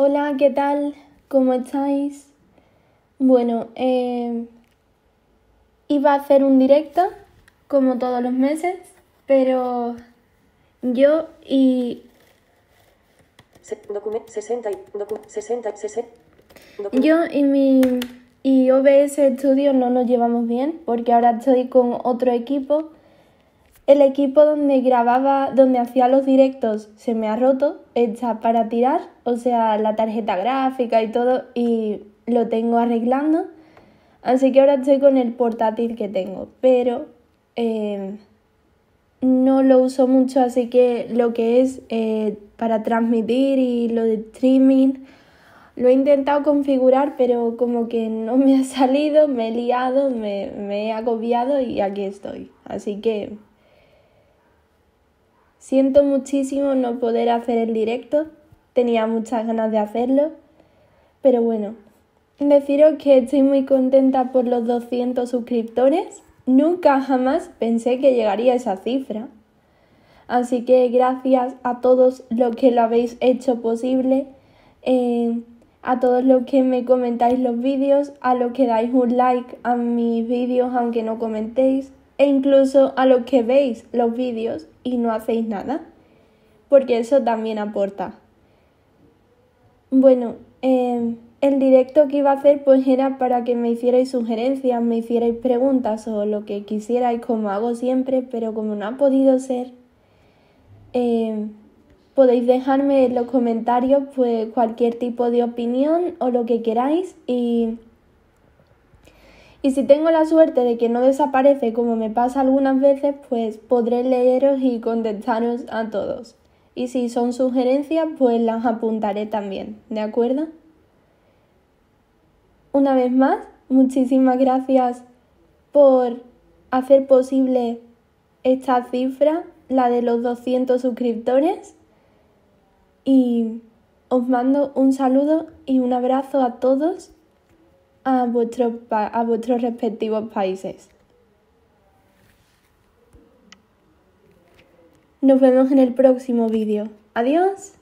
Hola, ¿qué tal? ¿Cómo estáis? Bueno, em, iba a hacer un directo, como todos los meses, pero yo y... yo y mi y OBS Studio no nos llevamos bien porque ahora estoy con otro equipo el equipo donde grababa, donde hacía los directos, se me ha roto, hecha para tirar, o sea, la tarjeta gráfica y todo, y lo tengo arreglando. Así que ahora estoy con el portátil que tengo, pero eh, no lo uso mucho, así que lo que es eh, para transmitir y lo de streaming, lo he intentado configurar, pero como que no me ha salido, me he liado, me, me he agobiado y aquí estoy. Así que Siento muchísimo no poder hacer el directo, tenía muchas ganas de hacerlo, pero bueno, deciros que estoy muy contenta por los 200 suscriptores, nunca jamás pensé que llegaría a esa cifra. Así que gracias a todos los que lo habéis hecho posible, eh, a todos los que me comentáis los vídeos, a los que dais un like a mis vídeos aunque no comentéis, e incluso a los que veis los vídeos y no hacéis nada, porque eso también aporta. Bueno, em, el directo que iba a hacer pues era para que me hicierais sugerencias, me hicierais preguntas o lo que quisierais como hago siempre, pero como no ha podido ser, em, podéis dejarme en los comentarios pues cualquier tipo de opinión o lo que queráis y y si tengo la suerte de que no desaparece como me pasa algunas veces, pues podré leeros y contestaros a todos. Y si son sugerencias, pues las apuntaré también, ¿de acuerdo? Una vez más, muchísimas gracias por hacer posible esta cifra, la de los 200 suscriptores. Y os mando un saludo y un abrazo a todos a, vuestros, respectivos países. Nos vemos en el próximo vídeo. Adiós.